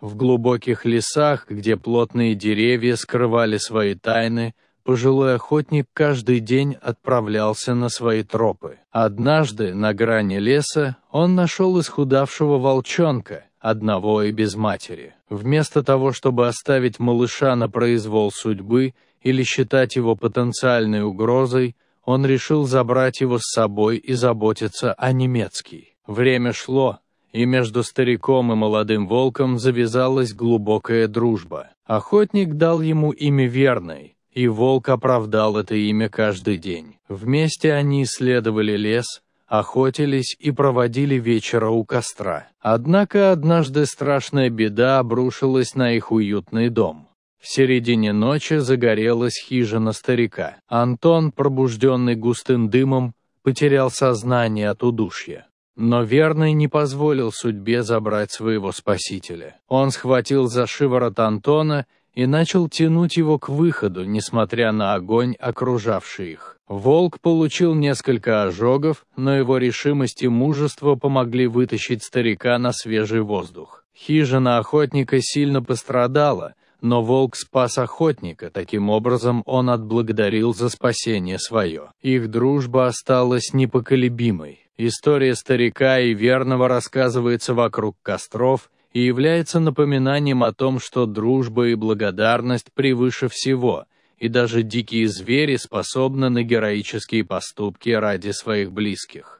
В глубоких лесах, где плотные деревья скрывали свои тайны, пожилой охотник каждый день отправлялся на свои тропы. Однажды на грани леса он нашел исхудавшего волчонка, одного и без матери. Вместо того, чтобы оставить малыша на произвол судьбы или считать его потенциальной угрозой, он решил забрать его с собой и заботиться о немецкий. Время шло, и между стариком и молодым волком завязалась глубокая дружба. Охотник дал ему имя Верный, и волк оправдал это имя каждый день. Вместе они исследовали лес, охотились и проводили вечера у костра. Однако однажды страшная беда обрушилась на их уютный дом. В середине ночи загорелась хижина старика. Антон, пробужденный густым дымом, потерял сознание от удушья. Но верный не позволил судьбе забрать своего спасителя. Он схватил за шиворот Антона и начал тянуть его к выходу, несмотря на огонь, окружавший их. Волк получил несколько ожогов, но его решимость и мужество помогли вытащить старика на свежий воздух. Хижина охотника сильно пострадала, но волк спас охотника, таким образом он отблагодарил за спасение свое. Их дружба осталась непоколебимой. История старика и верного рассказывается вокруг костров и является напоминанием о том, что дружба и благодарность превыше всего, и даже дикие звери способны на героические поступки ради своих близких.